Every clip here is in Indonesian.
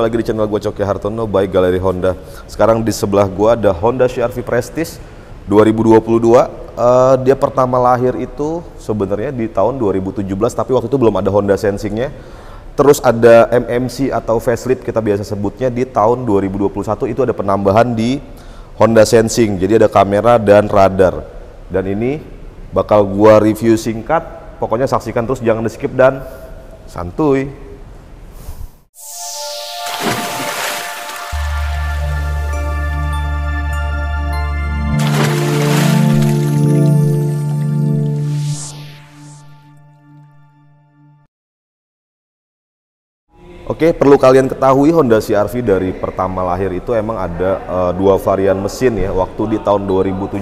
jumpa lagi di channel gue Coki Hartono by Galeri Honda. Sekarang di sebelah gue ada Honda CR-V Prestige 2022. Uh, eh, dia pertama lahir itu sebenarnya di tahun 2017, tapi waktu itu belum ada Honda Sensingnya. Terus ada MMC atau facelift kita biasa sebutnya di tahun 2021 itu ada penambahan di Honda Sensing. Jadi ada kamera dan radar. Dan ini bakal gue review singkat. Pokoknya saksikan terus jangan di skip dan santuy. Oke, perlu kalian ketahui Honda CR-V dari pertama lahir itu emang ada uh, dua varian mesin ya. Waktu di tahun 2017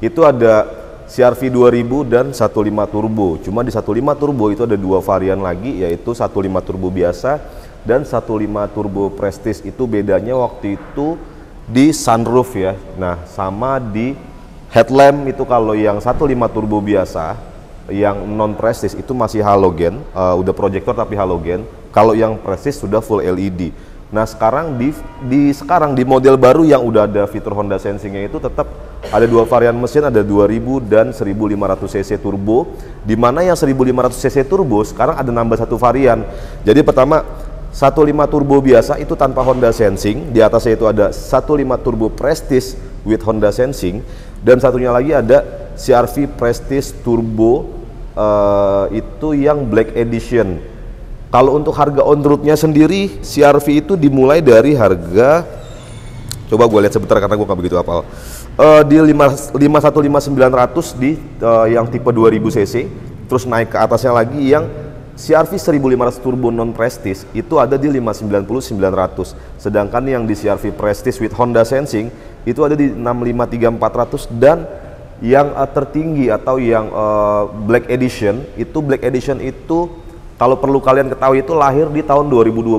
itu ada CR-V 2000 dan 15 turbo. Cuma di 15 turbo itu ada dua varian lagi yaitu 15 turbo biasa dan 15 turbo prestige itu bedanya waktu itu di sunroof ya. Nah, sama di headlamp itu kalau yang 15 turbo biasa yang non prestige itu masih halogen, uh, udah proyektor tapi halogen kalau yang Prestige sudah full LED. Nah sekarang di, di sekarang di model baru yang udah ada fitur Honda Sensingnya itu tetap ada dua varian mesin ada 2000 dan 1500 cc turbo. Di mana yang 1500 cc turbo sekarang ada nambah satu varian. Jadi pertama 15 turbo biasa itu tanpa Honda Sensing, di atasnya itu ada 15 turbo Prestige with Honda Sensing dan satunya lagi ada CRV Prestige Turbo uh, itu yang Black Edition kalau untuk harga on roadnya sendiri, CRV itu dimulai dari harga coba gue lihat sebentar karena gue nggak begitu hafal. Uh, di 515900 di uh, yang tipe 2000 cc, terus naik ke atasnya lagi yang CRV 1500 turbo non prestige itu ada di 590900. Sedangkan yang di CRV prestige with Honda Sensing itu ada di 653400 dan yang uh, tertinggi atau yang uh, black edition itu black edition itu kalau perlu kalian ketahui itu lahir di tahun 2022 uh,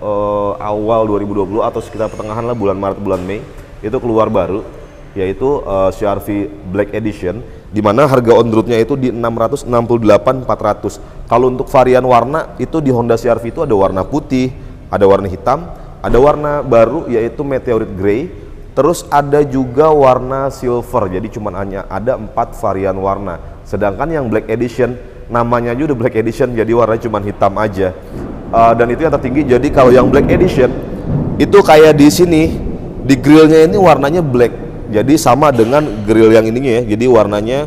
eh, awal 2020 atau sekitar pertengahan lah bulan Maret bulan Mei itu keluar baru yaitu uh, eh, CRV Black Edition di mana harga on roadnya itu di 668.400. Kalau untuk varian warna itu di Honda CRV itu ada warna putih, ada warna hitam, ada warna baru yaitu meteorit grey, terus ada juga warna silver. Jadi cuma hanya ada empat varian warna. Sedangkan yang Black Edition namanya juga udah black edition jadi warnanya cuma hitam aja uh, dan itu yang tertinggi jadi kalau yang black edition itu kayak di sini di grillnya ini warnanya black jadi sama dengan grill yang ini ya jadi warnanya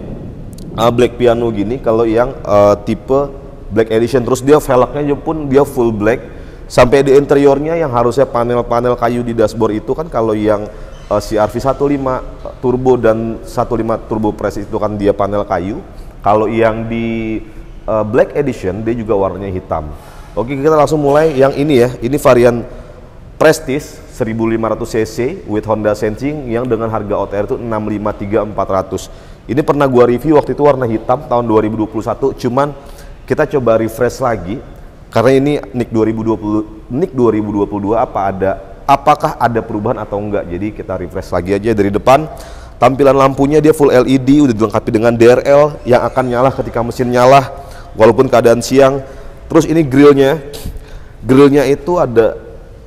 uh, black piano gini kalau yang uh, tipe black edition terus dia velgnya pun dia full black sampai di interiornya yang harusnya panel-panel kayu di dashboard itu kan kalau yang uh, CRV 15 turbo dan 15 turbo press itu kan dia panel kayu kalau yang di uh, Black Edition dia juga warnanya hitam. Oke, kita langsung mulai yang ini ya. Ini varian Prestige 1500 cc with Honda Sensing yang dengan harga OTR itu 653.400. Ini pernah gua review waktu itu warna hitam tahun 2021, cuman kita coba refresh lagi karena ini Nick 2020 Nick 2022 apa ada apakah ada perubahan atau enggak. Jadi kita refresh lagi aja dari depan. Tampilan lampunya dia full LED, udah dilengkapi dengan DRL yang akan nyala ketika mesin nyala walaupun keadaan siang. Terus ini grillnya, grillnya itu ada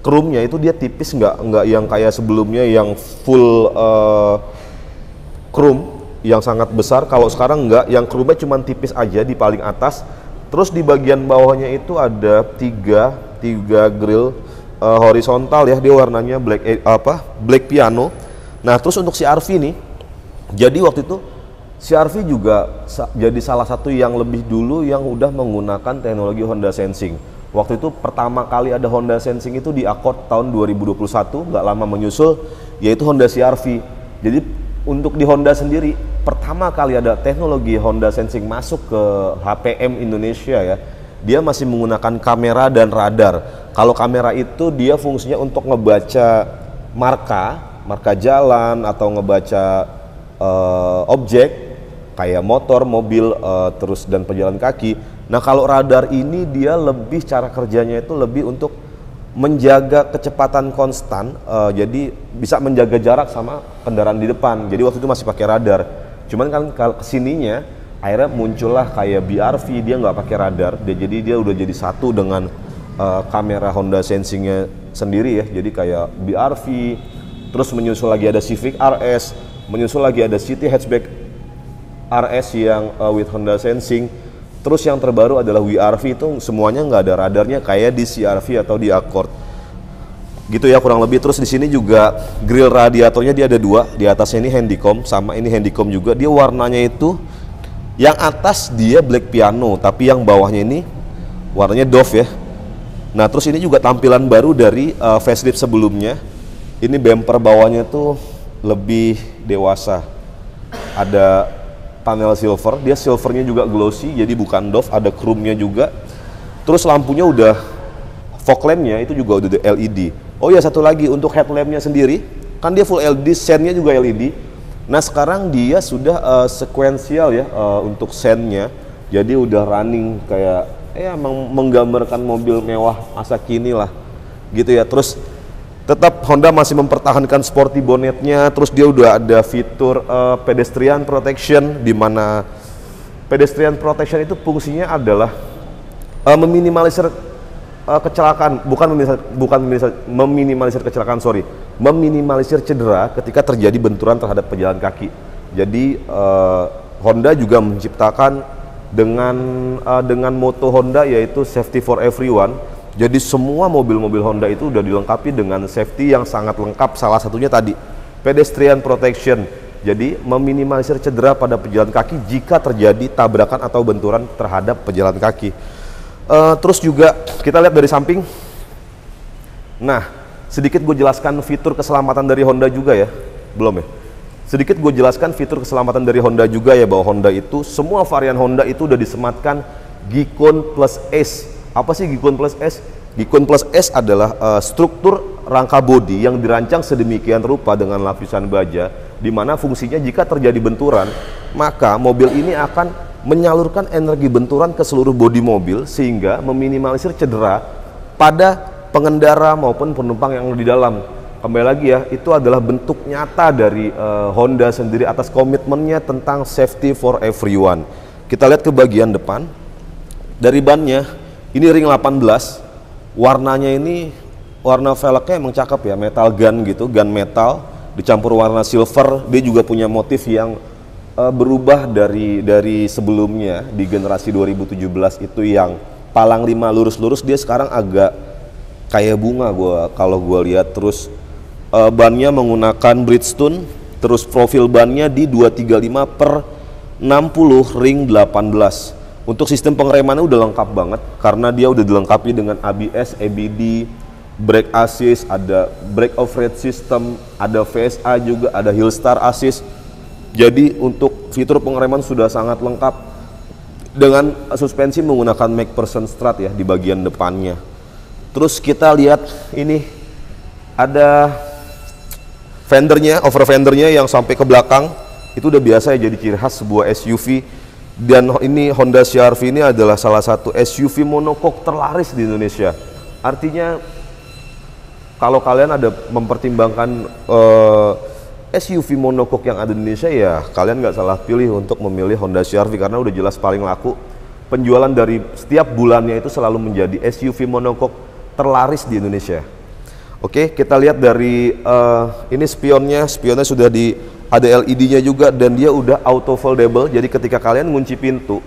chrome-nya itu dia tipis nggak nggak yang kayak sebelumnya yang full uh, krum yang sangat besar. Kalau sekarang nggak, yang krumnya cuma tipis aja di paling atas. Terus di bagian bawahnya itu ada tiga tiga grill uh, horizontal ya, dia warnanya black eh, apa black piano Nah terus untuk si Arfi nih, jadi waktu itu si Arfi juga sa jadi salah satu yang lebih dulu yang udah menggunakan teknologi Honda Sensing. Waktu itu pertama kali ada Honda Sensing itu di Accord tahun 2021, nggak lama menyusul, yaitu Honda CRV Jadi untuk di Honda sendiri, pertama kali ada teknologi Honda Sensing masuk ke HPM Indonesia ya, dia masih menggunakan kamera dan radar. Kalau kamera itu dia fungsinya untuk ngebaca marka marka jalan atau ngebaca uh, objek kayak motor, mobil, uh, terus dan pejalan kaki. Nah kalau radar ini dia lebih cara kerjanya itu lebih untuk menjaga kecepatan konstan, uh, jadi bisa menjaga jarak sama kendaraan di depan. Jadi waktu itu masih pakai radar. Cuman kan kesininya akhirnya muncullah kayak BRV dia nggak pakai radar, dia jadi dia udah jadi satu dengan uh, kamera Honda sensingnya sendiri ya. Jadi kayak BRV, terus menyusul lagi ada Civic RS, menyusul lagi ada City Hatchback RS yang uh, with Honda Sensing, terus yang terbaru adalah WRV itu semuanya nggak ada radarnya kayak di CRV atau di Accord. Gitu ya kurang lebih. Terus di sini juga grill radiatornya dia ada dua, di atasnya ini Handicom sama ini Handicom juga. Dia warnanya itu yang atas dia black piano, tapi yang bawahnya ini warnanya Dove ya. Nah, terus ini juga tampilan baru dari uh, facelift sebelumnya ini bumper bawahnya tuh lebih dewasa ada panel silver dia silvernya juga glossy jadi bukan doff ada chrome-nya juga terus lampunya udah fog lampnya itu juga udah LED oh ya satu lagi untuk headlampnya sendiri kan dia full LED sennya juga LED nah sekarang dia sudah uh, ya uh, untuk sennya jadi udah running kayak ya menggambarkan mobil mewah masa kini lah gitu ya terus tetap Honda masih mempertahankan sporty bonnetnya terus dia udah ada fitur uh, pedestrian protection di mana pedestrian protection itu fungsinya adalah uh, meminimalisir uh, kecelakaan bukan meminimalisir, bukan meminimalisir, meminimalisir kecelakaan sorry meminimalisir cedera ketika terjadi benturan terhadap pejalan kaki jadi uh, Honda juga menciptakan dengan uh, dengan moto Honda yaitu safety for everyone jadi semua mobil-mobil Honda itu udah dilengkapi dengan safety yang sangat lengkap. Salah satunya tadi pedestrian protection. Jadi meminimalisir cedera pada pejalan kaki jika terjadi tabrakan atau benturan terhadap pejalan kaki. Uh, terus juga kita lihat dari samping. Nah, sedikit gue jelaskan fitur keselamatan dari Honda juga ya. Belum ya? Sedikit gue jelaskan fitur keselamatan dari Honda juga ya bahwa Honda itu semua varian Honda itu udah disematkan Gicon plus S. Apa sih Gikon plus S? Gikon plus S adalah uh, struktur rangka bodi yang dirancang sedemikian rupa dengan lapisan baja, di mana fungsinya jika terjadi benturan, maka mobil ini akan menyalurkan energi benturan ke seluruh bodi mobil sehingga meminimalisir cedera pada pengendara maupun penumpang yang di dalam. Kembali lagi ya, itu adalah bentuk nyata dari uh, Honda sendiri atas komitmennya tentang safety for everyone. Kita lihat ke bagian depan. Dari bannya, ini ring 18, warnanya ini warna velgnya emang cakep ya, metal gun gitu, gun metal dicampur warna silver. Dia juga punya motif yang uh, berubah dari dari sebelumnya di generasi 2017 itu yang palang lima lurus-lurus dia sekarang agak kayak bunga gua kalau gue lihat terus uh, bannya menggunakan Bridgestone terus profil bannya di 235 per 60 ring 18 untuk sistem pengeremannya udah lengkap banget karena dia udah dilengkapi dengan ABS, EBD, brake assist, ada brake off road system, ada VSA juga, ada hill start assist. Jadi untuk fitur pengereman sudah sangat lengkap dengan suspensi menggunakan MacPherson strut ya di bagian depannya. Terus kita lihat ini ada fendernya, over fendernya yang sampai ke belakang itu udah biasa ya jadi ciri khas sebuah SUV dan ini Honda CRV ini adalah salah satu SUV monokok terlaris di Indonesia. Artinya kalau kalian ada mempertimbangkan uh, eh, SUV monokok yang ada di Indonesia ya kalian nggak salah pilih untuk memilih Honda CRV karena udah jelas paling laku. Penjualan dari setiap bulannya itu selalu menjadi SUV monokok terlaris di Indonesia. Oke, kita lihat dari uh, ini spionnya, spionnya sudah di ada LED-nya juga dan dia udah auto foldable jadi ketika kalian ngunci pintu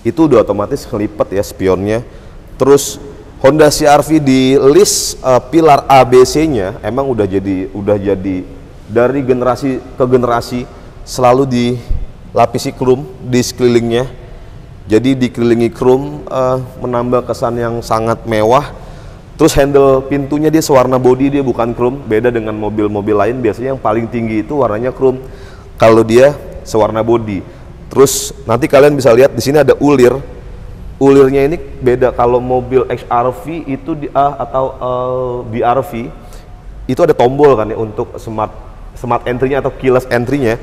itu udah otomatis kelipet ya spionnya terus Honda crv di list uh, pilar ABC-nya emang udah jadi udah jadi dari generasi ke generasi selalu dilapisi krum di sekelilingnya jadi dikelilingi krum uh, menambah kesan yang sangat mewah Terus handle pintunya dia sewarna body dia bukan chrome, beda dengan mobil-mobil lain biasanya yang paling tinggi itu warnanya chrome. Kalau dia sewarna body. Terus nanti kalian bisa lihat di sini ada ulir. Ulirnya ini beda kalau mobil XRV itu di A atau uh, eh, BRV itu ada tombol kan ya untuk smart smart entry-nya atau keyless entry-nya.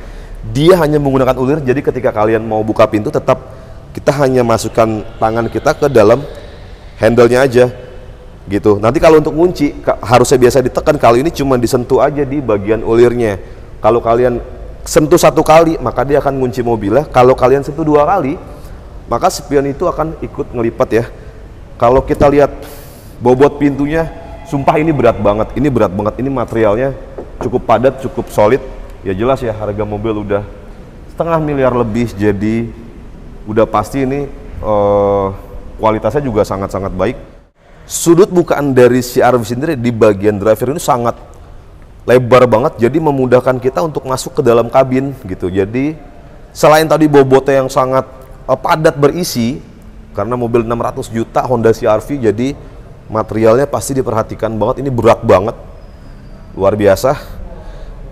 Dia hanya menggunakan ulir jadi ketika kalian mau buka pintu tetap kita hanya masukkan tangan kita ke dalam handle-nya aja gitu. Nanti kalau untuk kunci harusnya biasa ditekan, kali ini cuma disentuh aja di bagian ulirnya. Kalau kalian sentuh satu kali, maka dia akan kunci mobilnya. Kalau kalian sentuh dua kali, maka spion itu akan ikut ngelipat ya. Kalau kita lihat bobot pintunya, sumpah ini berat banget. Ini berat banget. Ini materialnya cukup padat, cukup solid. Ya jelas ya harga mobil udah setengah miliar lebih. Jadi udah pasti ini uh, kualitasnya juga sangat-sangat baik sudut bukaan dari si RV sendiri di bagian driver ini sangat lebar banget jadi memudahkan kita untuk masuk ke dalam kabin gitu jadi selain tadi bobotnya yang sangat uh, padat berisi karena mobil 600 juta Honda CRV, jadi materialnya pasti diperhatikan banget ini berat banget luar biasa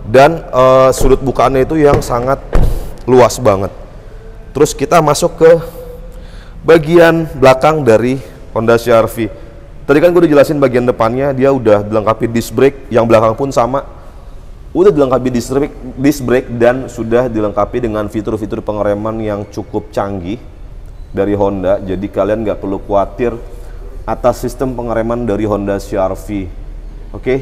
dan uh, sudut bukaannya itu yang sangat luas banget terus kita masuk ke bagian belakang dari Honda CRV. Tadi kan gue udah jelasin bagian depannya dia udah dilengkapi disc brake, yang belakang pun sama. Udah dilengkapi disc brake, disc brake dan sudah dilengkapi dengan fitur-fitur pengereman yang cukup canggih dari Honda. Jadi kalian nggak perlu khawatir atas sistem pengereman dari Honda CRV. v Oke,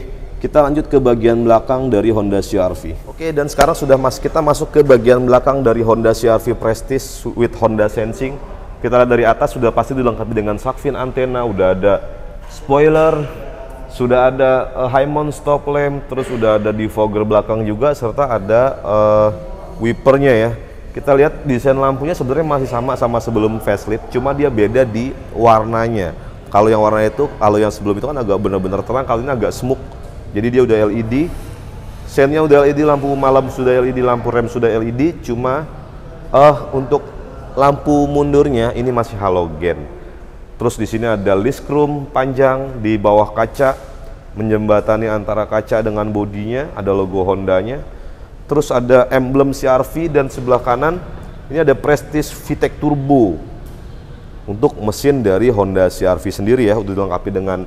kita lanjut ke bagian belakang dari Honda CRV. v Oke, dan sekarang sudah mas kita masuk ke bagian belakang dari Honda CRV Prestige with Honda Sensing. Kita lihat dari atas sudah pasti dilengkapi dengan sakfin antena, udah ada spoiler, sudah ada uh, eh, Hymon stop lamp, terus sudah ada defogger belakang juga serta ada uh, wipernya ya. Kita lihat desain lampunya sebenarnya masih sama sama sebelum facelift, cuma dia beda di warnanya. Kalau yang warna itu, kalau yang sebelum itu kan agak benar-benar terang, kali ini agak smoke. Jadi dia udah LED, Sennya udah LED, lampu malam sudah LED, lampu rem sudah LED, cuma uh, untuk lampu mundurnya ini masih halogen. Terus di sini ada liskrum panjang di bawah kaca menjembatani antara kaca dengan bodinya, ada logo Hondanya. Terus ada emblem CRV dan sebelah kanan ini ada Prestige VTEC Turbo untuk mesin dari Honda CRV sendiri ya, udah dilengkapi dengan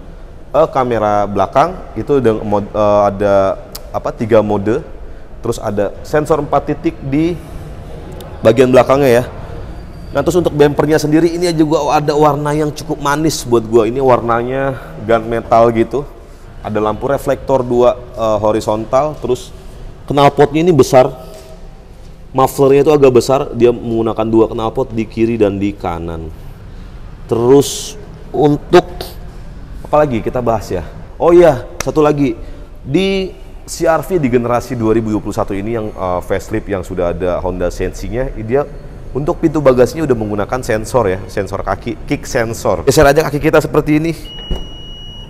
uh, kamera belakang itu uh, ada apa tiga mode, terus ada sensor 4 titik di bagian belakangnya ya Nah terus untuk bumpernya sendiri ini juga ada warna yang cukup manis buat gue. Ini warnanya gun metal gitu. Ada lampu reflektor dua uh, horizontal. Terus knalpotnya ini besar. Mufflernya itu agak besar. Dia menggunakan dua knalpot di kiri dan di kanan. Terus untuk apa lagi kita bahas ya. Oh iya satu lagi di CRV di generasi 2021 ini yang uh, facelift yang sudah ada Honda Sensinya, dia untuk pintu bagasinya udah menggunakan sensor ya, sensor kaki, kick sensor. Geser aja kaki kita seperti ini.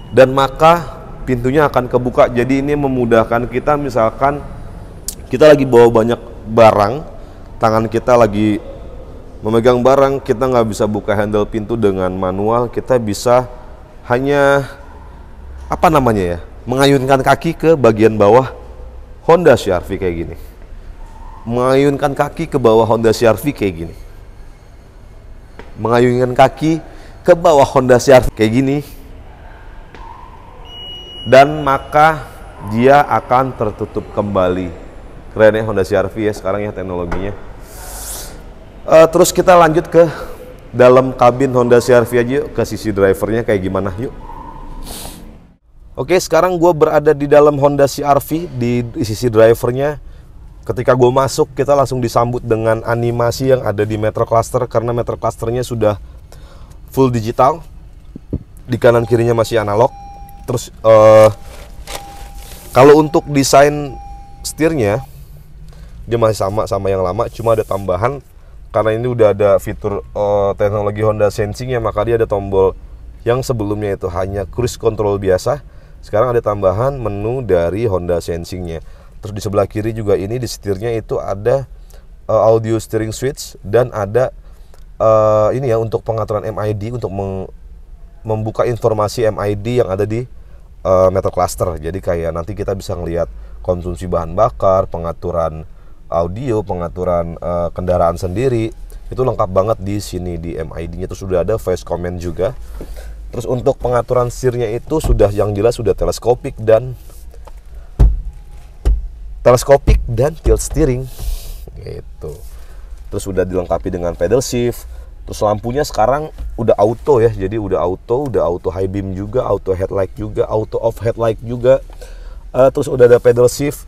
Dan maka pintunya akan kebuka. Jadi ini memudahkan kita misalkan kita lagi bawa banyak barang, tangan kita lagi memegang barang, kita nggak bisa buka handle pintu dengan manual, kita bisa hanya apa namanya ya, mengayunkan kaki ke bagian bawah Honda cr kayak gini mengayunkan kaki ke bawah Honda CRV kayak gini. Mengayunkan kaki ke bawah Honda CRV kayak gini. Dan maka dia akan tertutup kembali. Keren ya Honda CRV ya sekarang ya teknologinya. e, terus kita lanjut ke dalam kabin Honda CRV aja yuk, ke sisi drivernya kayak gimana yuk. Oke, sekarang gue berada di dalam Honda CRV di sisi drivernya ketika gue masuk kita langsung disambut dengan animasi yang ada di Metro Cluster karena Metro Cluster-nya sudah full digital di kanan kirinya masih analog terus uh, kalau untuk desain setirnya dia masih sama sama yang lama cuma ada tambahan karena ini udah ada fitur uh, teknologi Honda Sensing ya maka dia ada tombol yang sebelumnya itu hanya cruise control biasa sekarang ada tambahan menu dari Honda Sensingnya nya terus di sebelah kiri juga ini di setirnya itu ada uh, audio steering switch dan ada uh, ini ya untuk pengaturan MID untuk membuka informasi MID yang ada di uh, eh, meter cluster jadi kayak nanti kita bisa ngelihat konsumsi bahan bakar pengaturan audio pengaturan uh, kendaraan sendiri itu lengkap banget di sini di MID-nya terus sudah ada voice command juga terus untuk pengaturan sirnya itu sudah yang jelas sudah teleskopik dan teleskopik dan tilt steering gitu terus udah dilengkapi dengan pedal shift terus lampunya sekarang udah auto ya jadi udah auto udah auto high beam juga auto headlight juga auto off headlight juga uh, terus udah ada pedal shift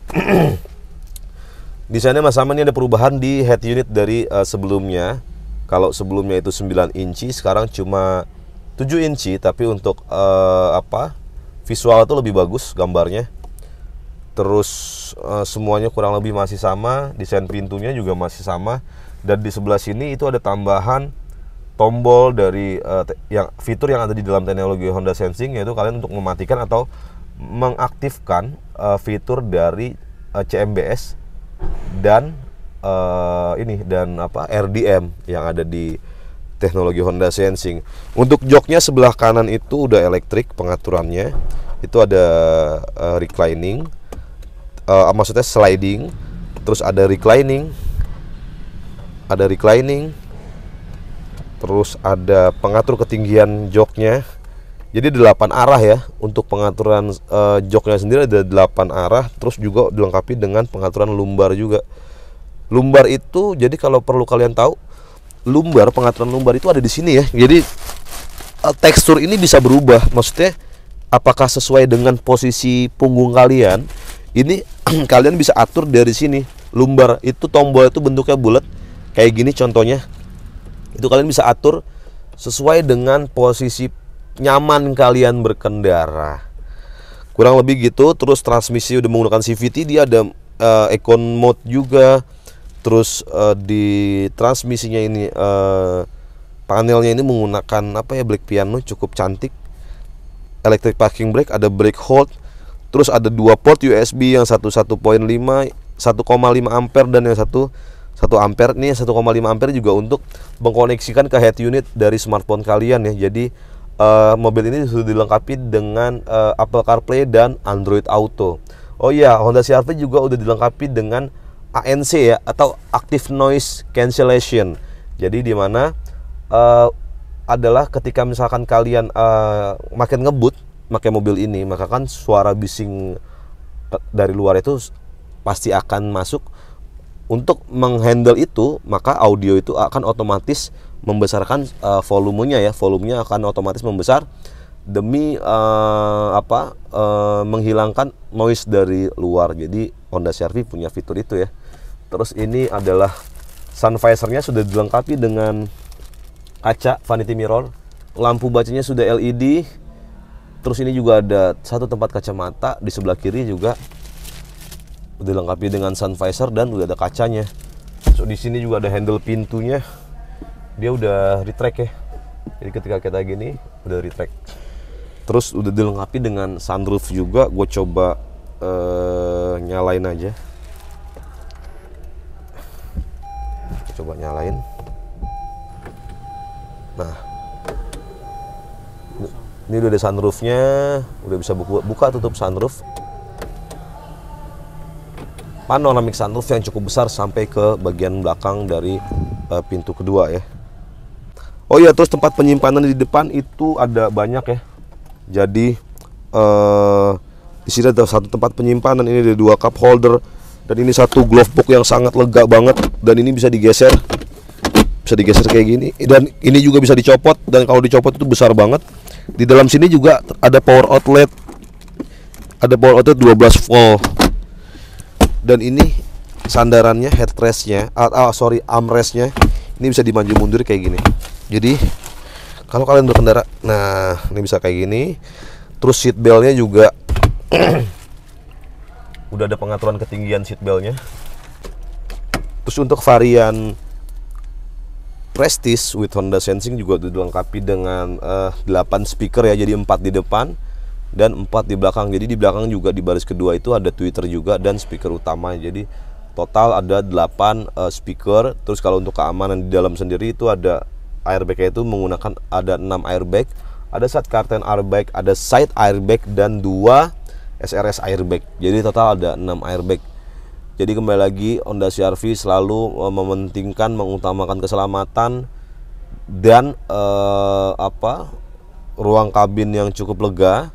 desainnya mas sama ini ada perubahan di head unit dari uh, sebelumnya kalau sebelumnya itu 9 inci sekarang cuma 7 inci tapi untuk uh, apa visual itu lebih bagus gambarnya terus uh, semuanya kurang lebih masih sama desain pintunya juga masih sama dan di sebelah sini itu ada tambahan tombol dari uh, yang fitur yang ada di dalam teknologi Honda Sensing yaitu kalian untuk mematikan atau mengaktifkan uh, fitur dari uh, CMBS dan uh, ini dan apa RDM yang ada di teknologi Honda Sensing. Untuk joknya sebelah kanan itu udah elektrik pengaturannya. Itu ada uh, reclining uh, maksudnya sliding terus ada reclining ada reclining terus ada pengatur ketinggian joknya jadi 8 arah ya untuk pengaturan uh, joknya sendiri ada 8 arah terus juga dilengkapi dengan pengaturan lumbar juga lumbar itu jadi kalau perlu kalian tahu lumbar pengaturan lumbar itu ada di sini ya jadi uh, tekstur ini bisa berubah maksudnya apakah sesuai dengan posisi punggung kalian ini kalian bisa atur dari sini lumbar itu tombol itu bentuknya bulat kayak gini contohnya itu kalian bisa atur sesuai dengan posisi nyaman kalian berkendara kurang lebih gitu terus transmisi udah menggunakan CVT dia ada uh, eh, econ mode juga terus uh, di transmisinya ini uh, panelnya ini menggunakan apa ya black piano cukup cantik electric parking brake ada brake hold terus ada dua port USB yang satu 1.5 1,5 ampere dan yang satu 1 ampere ini 1,5 ampere juga untuk mengkoneksikan ke head unit dari smartphone kalian ya jadi uh, mobil ini sudah dilengkapi dengan uh, Apple CarPlay dan Android Auto oh iya Honda CR-V juga udah dilengkapi dengan ANC ya atau Active Noise Cancellation jadi dimana uh, eh, adalah ketika misalkan kalian uh, makin ngebut pakai mobil ini maka kan suara bising dari luar itu pasti akan masuk untuk menghandle itu maka audio itu akan otomatis membesarkan uh, volumenya ya volumenya akan otomatis membesar demi uh, apa uh, menghilangkan noise dari luar jadi Honda cr punya fitur itu ya terus ini adalah sun visornya sudah dilengkapi dengan kaca vanity mirror lampu bacanya sudah LED Terus ini juga ada satu tempat kacamata di sebelah kiri juga udah dilengkapi dengan sun visor dan udah ada kacanya. So di sini juga ada handle pintunya. Dia udah retract ya. Jadi ketika kita gini udah retract. Terus udah dilengkapi dengan sunroof juga. Gue coba uh, nyalain aja. coba nyalain. Nah, ini udah ada sunroofnya, udah bisa buka, buka tutup sunroof. Panoramic sunroof yang cukup besar sampai ke bagian belakang dari uh, pintu kedua ya. Oh iya, terus tempat penyimpanan di depan itu ada banyak ya. Jadi uh, di sini ada satu tempat penyimpanan, ini ada dua cup holder dan ini satu glove box yang sangat lega banget dan ini bisa digeser. Bisa digeser kayak gini dan ini juga bisa dicopot dan kalau dicopot itu besar banget. Di dalam sini juga ada power outlet. Ada power outlet 12 volt. Dan ini sandarannya headrestnya, ah, ah sorry armrestnya ini bisa dimaju mundur kayak gini. Jadi kalau kalian berkendara, nah ini bisa kayak gini. Terus seat beltnya juga udah ada pengaturan ketinggian seat beltnya. Terus untuk varian Prestige with Honda Sensing juga dilengkapi dengan uh, eh, 8 speaker ya jadi 4 di depan dan 4 di belakang jadi di belakang juga di baris kedua itu ada tweeter juga dan speaker utama jadi total ada 8 uh, eh, speaker terus kalau untuk keamanan di dalam sendiri itu ada airbag itu menggunakan ada 6 airbag ada side curtain airbag ada side airbag dan 2 SRS airbag jadi total ada 6 airbag jadi kembali lagi Honda CRV selalu eh, mementingkan mengutamakan keselamatan dan eh, apa ruang kabin yang cukup lega.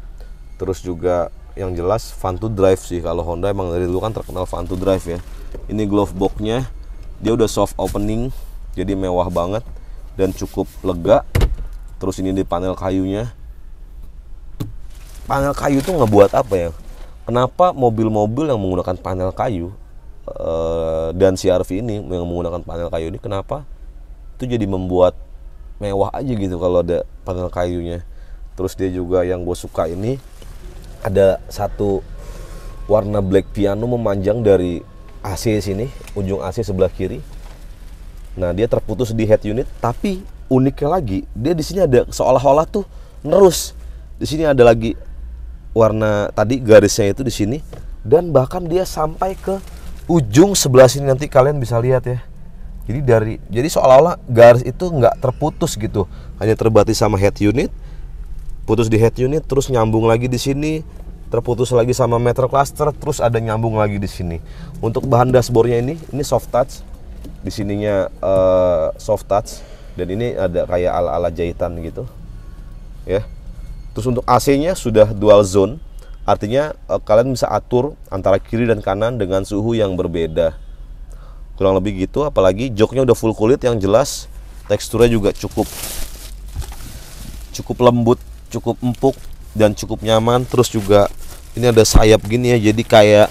Terus juga yang jelas fun to drive sih kalau Honda emang dari dulu kan terkenal fun to drive ya. Ini glove boxnya dia udah soft opening jadi mewah banget dan cukup lega. Terus ini di panel kayunya. Panel kayu tuh ngebuat apa ya? Kenapa mobil-mobil yang menggunakan panel kayu Eh, dan CRV ini yang menggunakan panel kayu ini kenapa itu jadi membuat mewah aja gitu kalau ada panel kayunya terus dia juga yang gue suka ini ada satu warna black piano memanjang dari AC sini ujung AC sebelah kiri nah dia terputus di head unit tapi uniknya lagi dia di sini ada seolah-olah tuh nerus di sini ada lagi warna tadi garisnya itu di sini dan bahkan dia sampai ke ujung sebelah sini nanti kalian bisa lihat ya jadi dari jadi seolah-olah garis itu nggak terputus gitu hanya terbatas sama head unit putus di head unit terus nyambung lagi di sini terputus lagi sama meter cluster terus ada nyambung lagi di sini untuk bahan dashboardnya ini ini soft touch di sininya uh, soft touch dan ini ada kayak ala-ala jahitan gitu ya terus untuk AC-nya sudah dual zone Artinya uh, kalian bisa atur antara kiri dan kanan dengan suhu yang berbeda. Kurang lebih gitu, apalagi joknya udah full kulit yang jelas, teksturnya juga cukup cukup lembut, cukup empuk dan cukup nyaman. Terus juga ini ada sayap gini ya, jadi kayak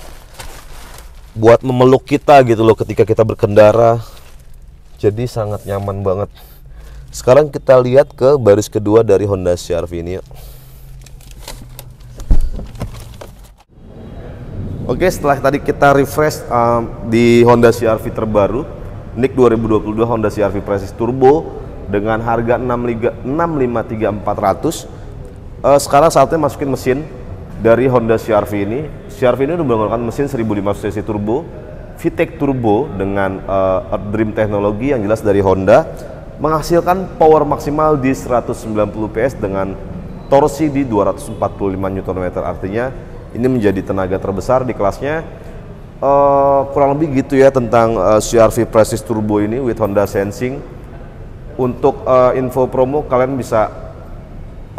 buat memeluk kita gitu loh ketika kita berkendara. Jadi sangat nyaman banget. Sekarang kita lihat ke baris kedua dari Honda CR-V ini. Yuk. Oke, setelah tadi kita refresh um, di Honda CRV terbaru, NIK 2022 Honda CRV Prestige Turbo dengan harga 653400. Uh, eh, sekarang saatnya masukin mesin dari Honda CRV ini. CRV ini udah menggunakan mesin 1500 cc turbo, VTEC turbo dengan uh, Earth Dream teknologi yang jelas dari Honda menghasilkan power maksimal di 190 PS dengan torsi di 245 Nm. Artinya ini menjadi tenaga terbesar di kelasnya uh, kurang lebih gitu ya tentang uh, eh, CRV Prestige Turbo ini with Honda Sensing untuk uh, info promo kalian bisa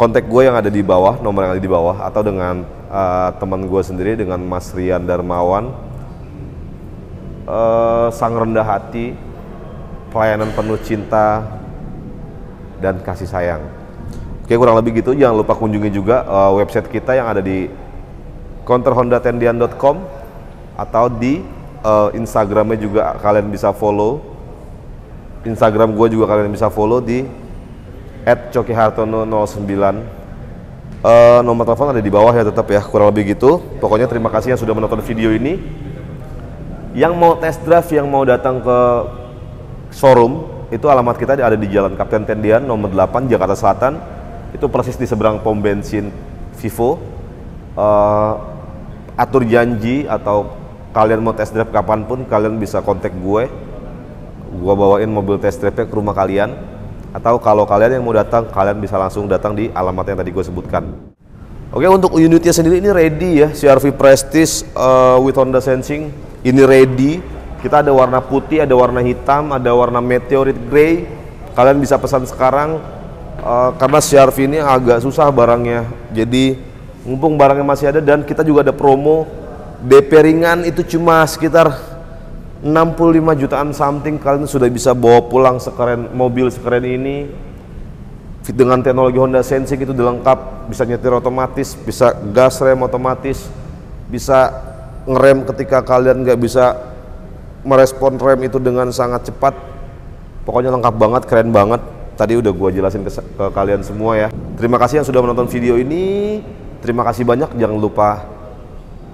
kontak gue yang ada di bawah nomor yang ada di bawah atau dengan uh, teman gue sendiri dengan Mas Rian Darmawan uh, sang rendah hati pelayanan penuh cinta dan kasih sayang. Oke, kurang lebih gitu. Jangan lupa kunjungi juga uh, website kita yang ada di counterhondatendian.com atau di uh, Instagramnya juga kalian bisa follow Instagram gue juga kalian bisa follow di @cokihartono09 uh, eh, nomor telepon ada di bawah ya tetap ya kurang lebih gitu pokoknya terima kasih yang sudah menonton video ini yang mau test drive yang mau datang ke showroom itu alamat kita ada di Jalan Kapten Tendian nomor 8 Jakarta Selatan itu persis di seberang pom bensin Vivo uh, atur janji atau kalian mau test drive kapan pun kalian bisa kontak gue gue bawain mobil test drive ke rumah kalian atau kalau kalian yang mau datang kalian bisa langsung datang di alamat yang tadi gue sebutkan Oke untuk unitnya sendiri ini ready ya CRV Prestige uh, with Honda Sensing ini ready kita ada warna putih ada warna hitam ada warna meteorit grey kalian bisa pesan sekarang uh, karena CRV ini agak susah barangnya jadi mumpung barangnya masih ada dan kita juga ada promo DP ringan itu cuma sekitar 65 jutaan something kalian sudah bisa bawa pulang sekeren mobil sekeren ini dengan teknologi Honda Sensing itu dilengkap bisa nyetir otomatis bisa gas rem otomatis bisa ngerem ketika kalian nggak bisa merespon rem itu dengan sangat cepat pokoknya lengkap banget keren banget tadi udah gua jelasin ke, ke kalian semua ya terima kasih yang sudah menonton video ini Terima kasih banyak. Jangan lupa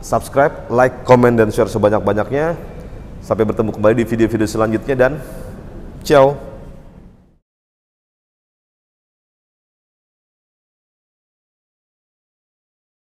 subscribe, like, komen, dan share sebanyak-banyaknya. Sampai bertemu kembali di video-video selanjutnya dan ciao.